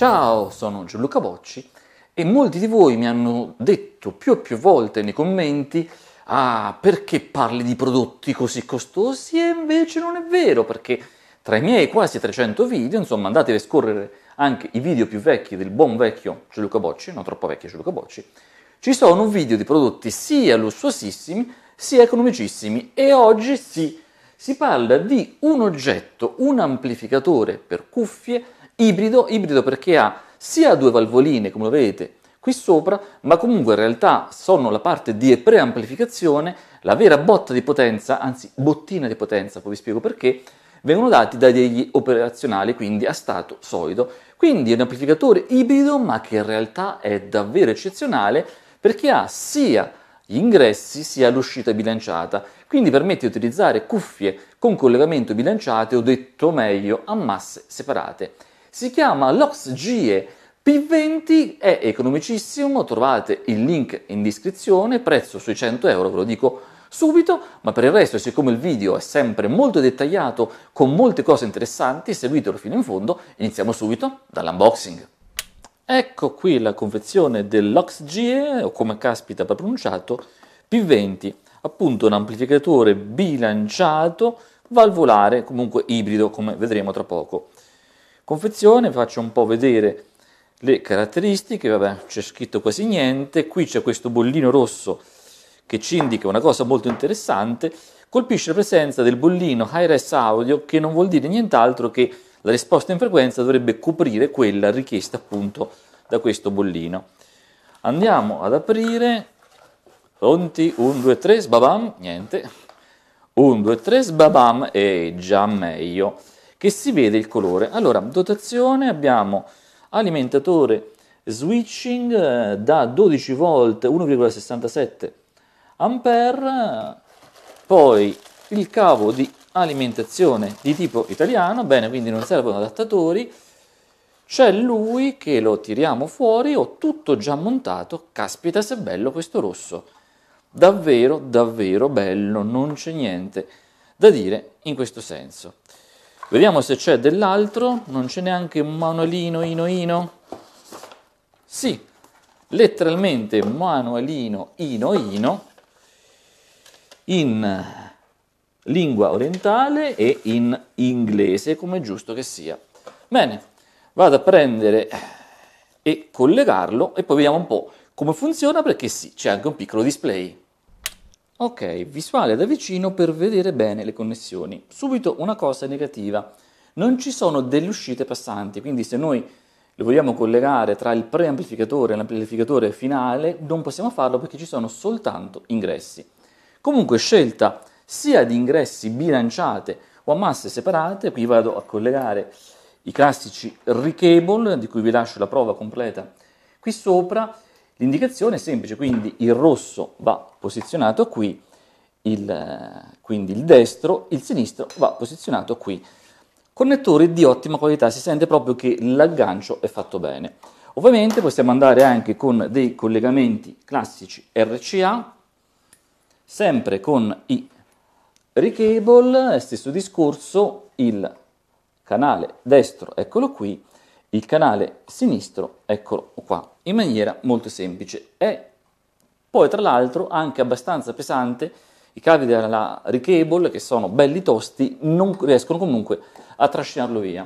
Ciao, sono Gianluca Bocci e molti di voi mi hanno detto più e più volte nei commenti Ah, perché parli di prodotti così costosi? E invece non è vero, perché tra i miei quasi 300 video, insomma, andate a scorrere anche i video più vecchi del buon vecchio Gianluca Bocci, non troppo vecchio Gianluca Bocci, ci sono video di prodotti sia lussuosissimi sia economicissimi e oggi sì, si parla di un oggetto, un amplificatore per cuffie Ibrido, ibrido perché ha sia due valvoline, come lo vedete, qui sopra, ma comunque in realtà sono la parte di preamplificazione, la vera botta di potenza, anzi bottina di potenza, poi vi spiego perché, vengono dati da degli operazionali, quindi a stato solido. Quindi è un amplificatore ibrido, ma che in realtà è davvero eccezionale perché ha sia gli ingressi sia l'uscita bilanciata, quindi permette di utilizzare cuffie con collegamento bilanciato o detto meglio a masse separate. Si chiama Lox GE P20, è economicissimo, trovate il link in descrizione, prezzo sui 100 euro, ve lo dico subito, ma per il resto, siccome il video è sempre molto dettagliato, con molte cose interessanti, seguitelo fino in fondo, iniziamo subito dall'unboxing. Ecco qui la confezione dell'Ox-GE, o come caspita va pronunciato, P20, appunto un amplificatore bilanciato, valvolare, comunque ibrido, come vedremo tra poco confezione, faccio un po' vedere le caratteristiche, vabbè, c'è scritto quasi niente, qui c'è questo bollino rosso che ci indica una cosa molto interessante, colpisce la presenza del bollino high-res audio che non vuol dire nient'altro che la risposta in frequenza dovrebbe coprire quella richiesta appunto da questo bollino. Andiamo ad aprire, pronti, 1, 2, 3, sbabam, niente, 1, 2, 3, sbabam e già meglio che si vede il colore. Allora, dotazione abbiamo alimentatore switching eh, da 12 volt 1,67 ampere, poi il cavo di alimentazione di tipo italiano, bene, quindi non servono adattatori. C'è lui che lo tiriamo fuori, ho tutto già montato, caspita se bello questo rosso. Davvero, davvero bello, non c'è niente da dire in questo senso. Vediamo se c'è dell'altro, non c'è neanche manualino, ino, ino. Sì, letteralmente manualino, ino, ino, in lingua orientale e in inglese, come è giusto che sia. Bene, vado a prendere e collegarlo e poi vediamo un po' come funziona perché sì, c'è anche un piccolo display. Ok, visuale da vicino per vedere bene le connessioni. Subito una cosa negativa, non ci sono delle uscite passanti, quindi se noi lo vogliamo collegare tra il preamplificatore e l'amplificatore finale, non possiamo farlo perché ci sono soltanto ingressi. Comunque scelta sia di ingressi bilanciate o a masse separate, qui vado a collegare i classici Ricable, di cui vi lascio la prova completa qui sopra, L'indicazione è semplice, quindi il rosso va posizionato qui, il, eh, quindi il destro, il sinistro va posizionato qui. Connettore di ottima qualità, si sente proprio che l'aggancio è fatto bene. Ovviamente possiamo andare anche con dei collegamenti classici RCA, sempre con i recable, stesso discorso, il canale destro, eccolo qui, il canale sinistro, eccolo qua, in maniera molto semplice. E poi tra l'altro anche abbastanza pesante, i cavi della Recable, che sono belli tosti, non riescono comunque a trascinarlo via.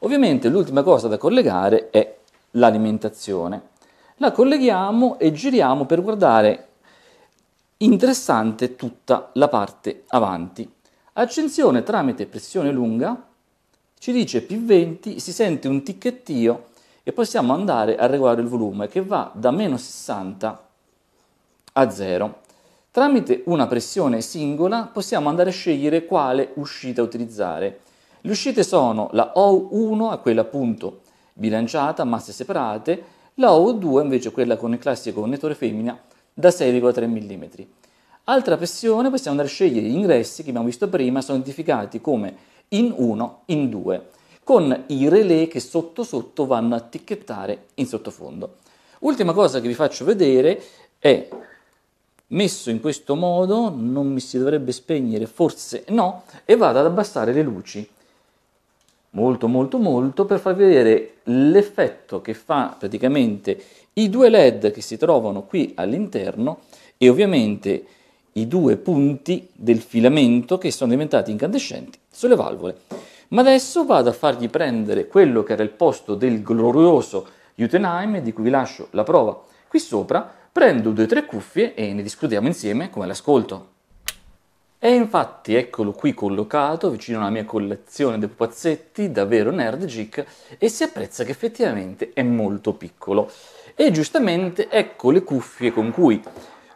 Ovviamente l'ultima cosa da collegare è l'alimentazione. La colleghiamo e giriamo per guardare interessante tutta la parte avanti. Accensione tramite pressione lunga, ci dice P20, si sente un ticchettio e possiamo andare a regolare il volume che va da meno 60 a 0. Tramite una pressione singola possiamo andare a scegliere quale uscita utilizzare. Le uscite sono la O1, a quella appunto bilanciata, masse separate, la O2 invece quella con il classico connettore femmina da 6,3 mm. Altra pressione possiamo andare a scegliere gli ingressi che abbiamo visto prima, sono identificati come in 1, in 2, con i relè che sotto sotto vanno a ticchettare in sottofondo. Ultima cosa che vi faccio vedere è messo in questo modo, non mi si dovrebbe spegnere, forse no, e vado ad abbassare le luci molto molto molto per far vedere l'effetto che fa praticamente i due led che si trovano qui all'interno e ovviamente i due punti del filamento che sono diventati incandescenti sulle valvole. Ma adesso vado a fargli prendere quello che era il posto del glorioso Jutenheim, di cui vi lascio la prova qui sopra, prendo due o tre cuffie e ne discutiamo insieme come l'ascolto. E infatti eccolo qui collocato vicino alla mia collezione di pupazzetti, davvero nerd chic, e si apprezza che effettivamente è molto piccolo. E giustamente ecco le cuffie con cui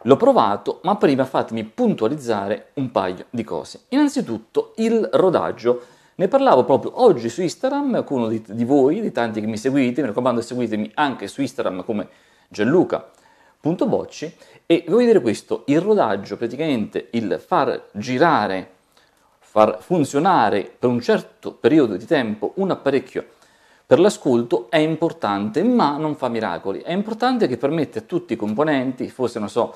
L'ho provato, ma prima fatemi puntualizzare un paio di cose. Innanzitutto il rodaggio. Ne parlavo proprio oggi su Instagram con uno di, di voi, di tanti che mi seguite, mi raccomando seguitemi anche su Instagram come Gianluca.bocci e voglio dire questo, il rodaggio, praticamente il far girare, far funzionare per un certo periodo di tempo un apparecchio per l'ascolto è importante, ma non fa miracoli. È importante che permette a tutti i componenti, forse non so,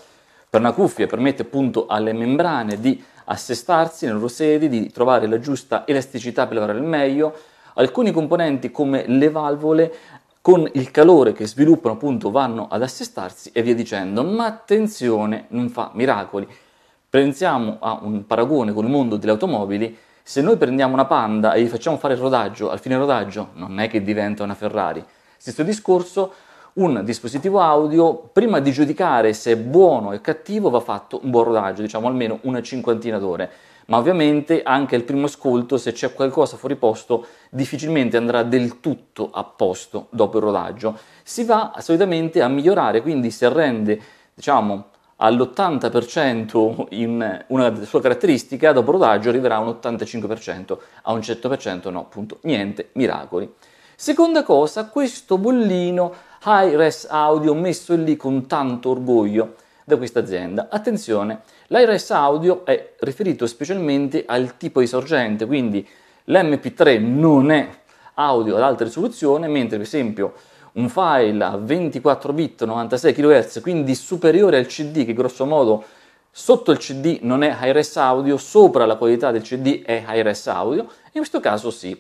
per una cuffia permette appunto alle membrane di assestarsi nei loro sedi, di trovare la giusta elasticità per lavorare al meglio. Alcuni componenti come le valvole con il calore che sviluppano appunto vanno ad assestarsi e via dicendo, ma attenzione, non fa miracoli. Pensiamo a un paragone con il mondo delle automobili, se noi prendiamo una Panda e gli facciamo fare il rodaggio, al fine rodaggio non è che diventa una Ferrari. Stesso discorso un dispositivo audio, prima di giudicare se è buono e cattivo, va fatto un buon rodaggio, diciamo almeno una cinquantina d'ore. Ma ovviamente anche il primo ascolto, se c'è qualcosa fuori posto, difficilmente andrà del tutto a posto dopo il rodaggio. Si va solitamente a migliorare, quindi se rende, diciamo, all'80% in una sua caratteristica, dopo il rodaggio arriverà a un 85%, a un 100% no, appunto, niente, miracoli. Seconda cosa, questo bollino Hi-Res Audio messo lì con tanto orgoglio da questa azienda. Attenzione, l'Hi-Res Audio è riferito specialmente al tipo di sorgente, quindi l'MP3 non è audio ad alta risoluzione, mentre per esempio un file a 24 bit 96 kHz, quindi superiore al CD, che grosso modo sotto il CD non è high res audio, sopra la qualità del CD è high res audio, in questo caso sì.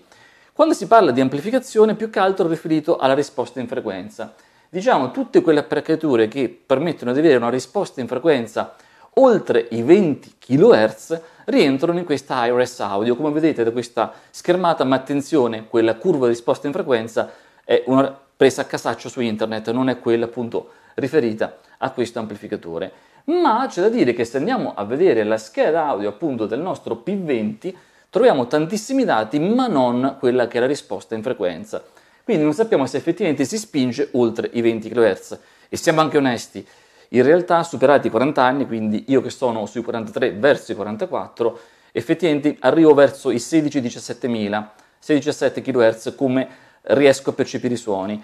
Quando si parla di amplificazione, più che altro riferito alla risposta in frequenza. Diciamo tutte quelle apparecchiature che permettono di avere una risposta in frequenza oltre i 20 kHz rientrano in questa IRS audio. Come vedete da questa schermata, ma attenzione, quella curva di risposta in frequenza è una presa a casaccio su internet, non è quella appunto riferita a questo amplificatore. Ma c'è da dire che se andiamo a vedere la scheda audio appunto del nostro P20, troviamo tantissimi dati ma non quella che è la risposta in frequenza. Quindi non sappiamo se effettivamente si spinge oltre i 20 kHz. E siamo anche onesti, in realtà superati i 40 anni, quindi io che sono sui 43 verso i 44, effettivamente arrivo verso i 16-17 16-17 kHz come riesco a percepire i suoni.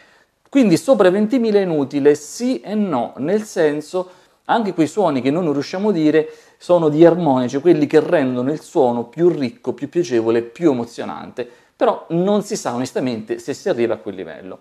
Quindi sopra i 20.000 è inutile, sì e no, nel senso anche quei suoni che noi non riusciamo a dire sono di armonici, quelli che rendono il suono più ricco, più piacevole, più emozionante, però non si sa onestamente se si arriva a quel livello.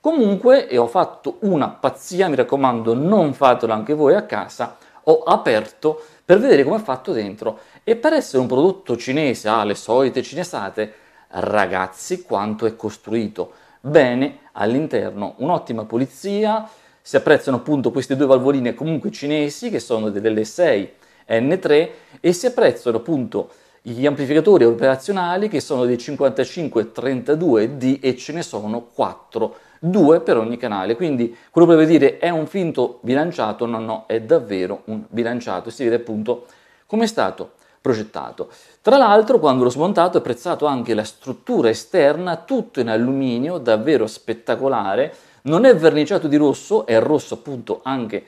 Comunque, e ho fatto una pazzia, mi raccomando, non fatelo anche voi a casa, ho aperto per vedere come è fatto dentro e per essere un prodotto cinese, ha ah, le solite cinesate, ragazzi quanto è costruito bene all'interno, un'ottima pulizia, si apprezzano appunto queste due valvoline comunque cinesi che sono delle 6N3 e si apprezzano appunto gli amplificatori operazionali che sono dei 5532D e ce ne sono 4, 2 per ogni canale. Quindi quello che voleva dire è un finto bilanciato, no no, è davvero un bilanciato e si vede appunto come è stato progettato. Tra l'altro, quando l'ho smontato, ho apprezzato anche la struttura esterna, tutto in alluminio, davvero spettacolare, non è verniciato di rosso, è rosso appunto anche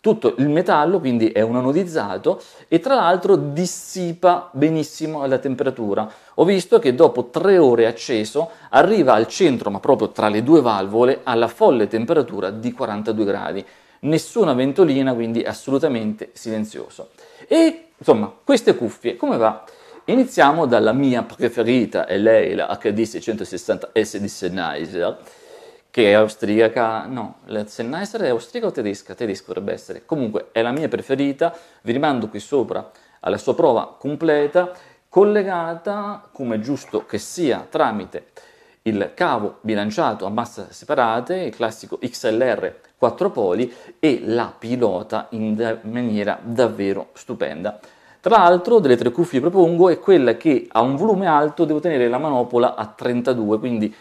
tutto il metallo, quindi è un anodizzato e tra l'altro dissipa benissimo la temperatura. Ho visto che dopo tre ore acceso arriva al centro, ma proprio tra le due valvole, alla folle temperatura di 42 gradi. Nessuna ventolina, quindi assolutamente silenzioso. E insomma, queste cuffie come va? Iniziamo dalla mia preferita, è lei la HD660S di Sennheiser che è austriaca, no, l'accennai è austriaca o tedesca, tedesca dovrebbe essere, comunque è la mia preferita, vi rimando qui sopra alla sua prova completa, collegata come giusto che sia tramite il cavo bilanciato a massa separate, il classico XLR 4 poli e la pilota in maniera davvero stupenda. Tra l'altro, delle tre cuffie che propongo è quella che a un volume alto devo tenere la manopola a 32, quindi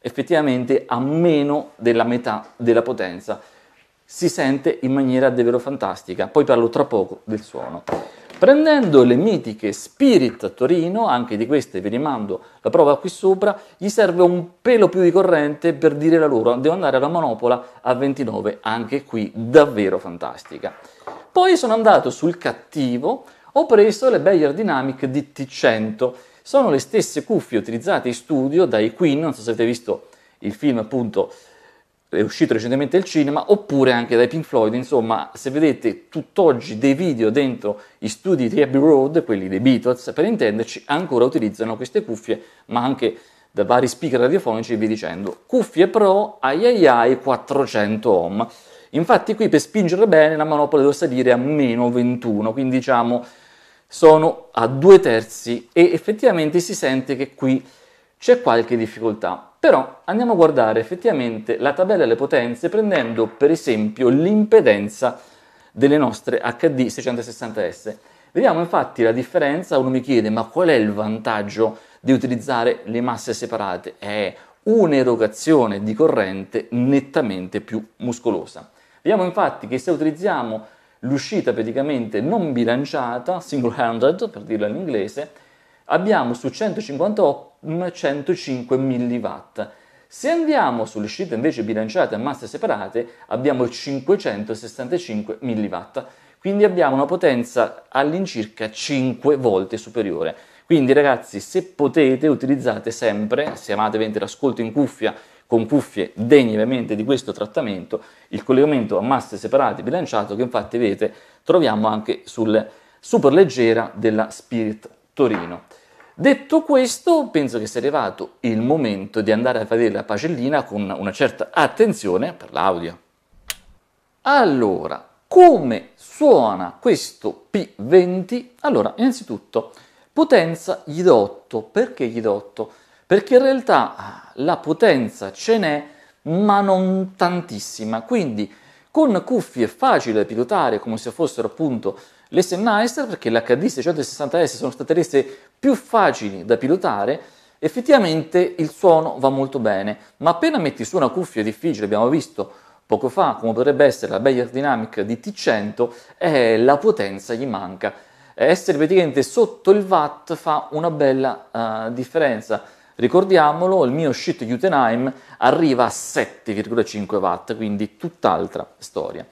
effettivamente a meno della metà della potenza. Si sente in maniera davvero fantastica. Poi parlo tra poco del suono. Prendendo le mitiche Spirit Torino, anche di queste vi rimando la prova qui sopra, gli serve un pelo più di corrente per dire la loro. Devo andare alla manopola a 29, anche qui davvero fantastica. Poi sono andato sul cattivo, ho preso le Bayer Dynamic DT100 sono le stesse cuffie utilizzate in studio dai Queen, non so se avete visto il film appunto è uscito recentemente al cinema, oppure anche dai Pink Floyd, insomma, se vedete tutt'oggi dei video dentro gli studi di Abbey Road, quelli dei Beatles, per intenderci, ancora utilizzano queste cuffie, ma anche da vari speaker radiofonici e via dicendo. Cuffie Pro, ai ai ai, 400 ohm. Infatti qui per spingere bene la manopola devo salire a meno 21, quindi diciamo sono a due terzi e effettivamente si sente che qui c'è qualche difficoltà. Però andiamo a guardare effettivamente la tabella delle potenze prendendo per esempio l'impedenza delle nostre HD 660S. Vediamo infatti la differenza, uno mi chiede ma qual è il vantaggio di utilizzare le masse separate? È un'erogazione di corrente nettamente più muscolosa. Vediamo infatti che se utilizziamo l'uscita praticamente non bilanciata, single-handed per dirla in inglese, abbiamo su 158 105 milliwatt. Se andiamo sull'uscita invece bilanciata a masse separate, abbiamo 565 milliwatt. Quindi abbiamo una potenza all'incirca 5 volte superiore. Quindi ragazzi, se potete, utilizzate sempre, se amate avere l'ascolto in cuffia con cuffie degne ovviamente di questo trattamento, il collegamento a masse separate bilanciato che infatti vedete troviamo anche sul superleggera della Spirit Torino. Detto questo, penso che sia arrivato il momento di andare a vedere la pagellina con una certa attenzione per l'audio. Allora, come suona questo P20? Allora, innanzitutto, potenza gli do 8. Perché gli do 8? perché in realtà ah, la potenza ce n'è ma non tantissima, quindi con cuffie è facile pilotare come se fossero appunto le Sennheiser perché le HD 660 s sono state rese più facili da pilotare effettivamente il suono va molto bene, ma appena metti su una cuffia difficile, abbiamo visto poco fa come potrebbe essere la Bayer Dynamic DT100, eh, la potenza gli manca. Essere praticamente sotto il watt fa una bella uh, differenza. Ricordiamolo, il mio shit Gutenheim arriva a 7,5 watt, quindi tutt'altra storia.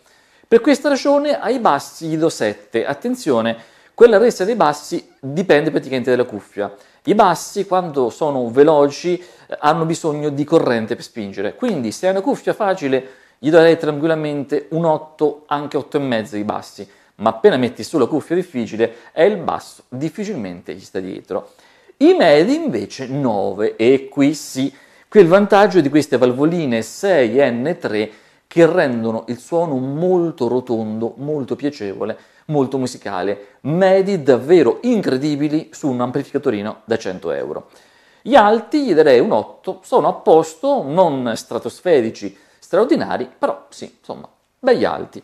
Per questa ragione ai bassi gli do 7. Attenzione, quella resa dei bassi dipende praticamente dalla cuffia. I bassi, quando sono veloci, eh, hanno bisogno di corrente per spingere. Quindi, se hai una cuffia facile, gli darei tranquillamente un 8, anche 8,5 di bassi. Ma appena metti sulla cuffia difficile, è il basso, difficilmente gli sta dietro. I medi invece 9 e qui sì, qui il vantaggio di queste valvoline 6N3 che rendono il suono molto rotondo, molto piacevole, molto musicale, medi davvero incredibili su un amplificatorino da 100 euro. Gli alti gli darei un 8, sono a posto, non stratosferici straordinari, però sì, insomma, belli alti.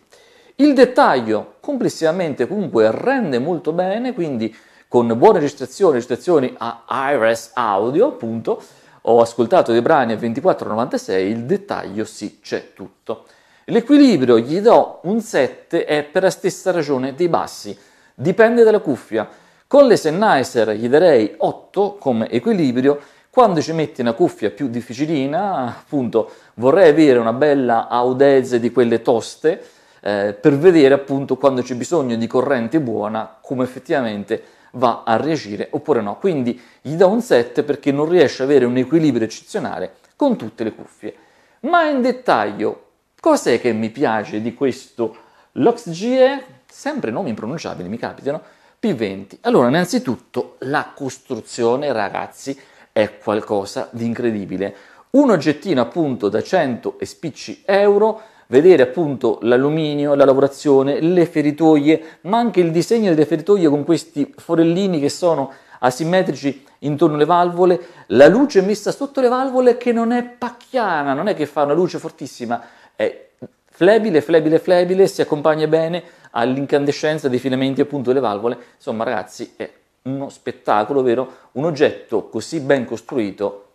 Il dettaglio complessivamente comunque rende molto bene, quindi con buone registrazioni, registrazioni a IRS Audio, appunto, ho ascoltato dei brani a 24,96, il dettaglio sì, c'è tutto. L'equilibrio gli do un 7 è per la stessa ragione dei bassi, dipende dalla cuffia. Con le Sennheiser gli darei 8 come equilibrio, quando ci metti una cuffia più difficilina, appunto, vorrei avere una bella audeze di quelle toste eh, per vedere appunto quando c'è bisogno di corrente buona come effettivamente va a reagire oppure no. Quindi gli do un 7 perché non riesce ad avere un equilibrio eccezionale con tutte le cuffie. Ma in dettaglio, cos'è che mi piace di questo LoxGE? Sempre nomi impronunciabili, mi capitano. P20. Allora, innanzitutto, la costruzione, ragazzi, è qualcosa di incredibile. Un oggettino appunto da 100 e spicci euro vedere appunto l'alluminio, la lavorazione, le feritoie, ma anche il disegno delle feritoie con questi forellini che sono asimmetrici intorno alle valvole, la luce messa sotto le valvole che non è pacchiana, non è che fa una luce fortissima, è flebile, flebile, flebile, si accompagna bene all'incandescenza dei filamenti appunto delle valvole, insomma ragazzi è uno spettacolo, vero? Un oggetto così ben costruito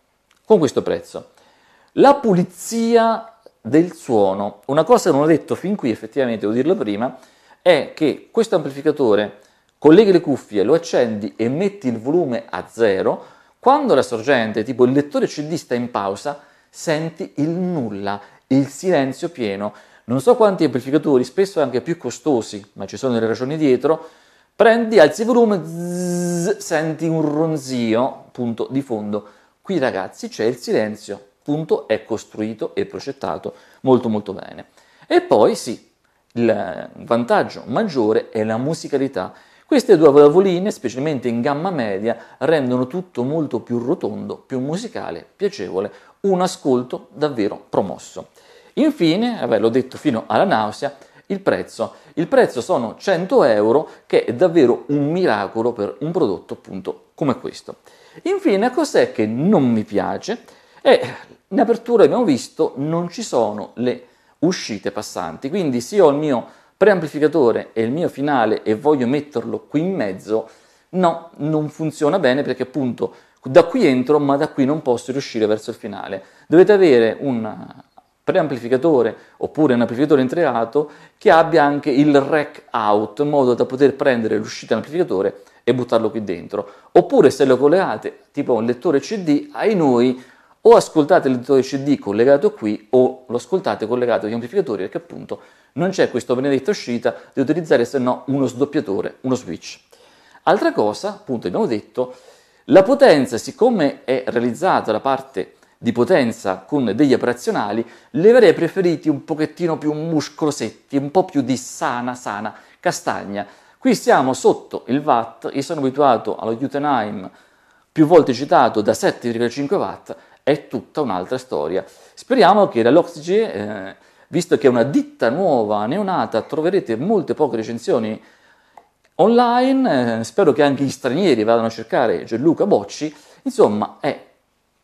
con questo prezzo. La pulizia del suono. Una cosa che non ho detto fin qui, effettivamente devo dirlo prima, è che questo amplificatore colleghi le cuffie, lo accendi e metti il volume a zero, quando la sorgente, tipo il lettore CD sta in pausa, senti il nulla, il silenzio pieno. Non so quanti amplificatori, spesso anche più costosi, ma ci sono delle ragioni dietro, prendi, alzi il volume, zzz, senti un ronzio, punto di fondo. Qui ragazzi c'è il silenzio, punto è costruito e progettato molto molto bene. E poi sì, il vantaggio maggiore è la musicalità. Queste due lavoline, specialmente in gamma media, rendono tutto molto più rotondo, più musicale, piacevole, un ascolto davvero promosso. Infine, vabbè, l'ho detto fino alla nausea, il prezzo. Il prezzo sono 100 euro, che è davvero un miracolo per un prodotto appunto come questo. Infine, cos'è che non mi piace? E in apertura abbiamo visto non ci sono le uscite passanti, quindi se ho il mio preamplificatore e il mio finale e voglio metterlo qui in mezzo, no, non funziona bene perché appunto da qui entro ma da qui non posso riuscire verso il finale. Dovete avere un preamplificatore oppure un amplificatore intreato che abbia anche il rack out in modo da poter prendere l'uscita dell'amplificatore e buttarlo qui dentro. Oppure se lo collegate tipo un lettore CD, ai noi o ascoltate l'editore CD collegato qui o lo ascoltate collegato agli amplificatori perché appunto non c'è questa benedetta uscita di utilizzare se no uno sdoppiatore, uno switch. Altra cosa, appunto abbiamo detto, la potenza siccome è realizzata la parte di potenza con degli operazionali, le avrei preferiti un pochettino più muscolosetti, un po' più di sana, sana castagna. Qui siamo sotto il watt, io sono abituato allo Utenheim più volte citato da 7,5 watt è tutta un'altra storia. Speriamo che dall'Oxyge, eh, visto che è una ditta nuova, neonata, troverete molte poche recensioni online, eh, spero che anche gli stranieri vadano a cercare Gianluca Bocci, insomma è,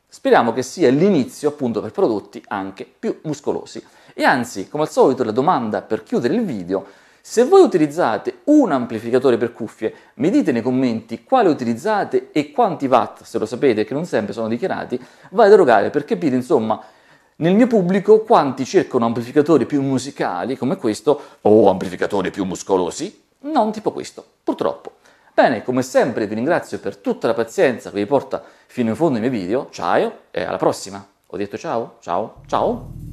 speriamo che sia l'inizio appunto per prodotti anche più muscolosi. E anzi, come al solito, la domanda per chiudere il video se voi utilizzate un amplificatore per cuffie, mi dite nei commenti quale utilizzate e quanti watt, se lo sapete, che non sempre sono dichiarati, vado ad erogare per capire, insomma, nel mio pubblico quanti cercano amplificatori più musicali come questo o amplificatori più muscolosi, non tipo questo, purtroppo. Bene, come sempre vi ringrazio per tutta la pazienza che vi porta fino in fondo i miei video, ciao e alla prossima. Ho detto ciao, ciao, ciao.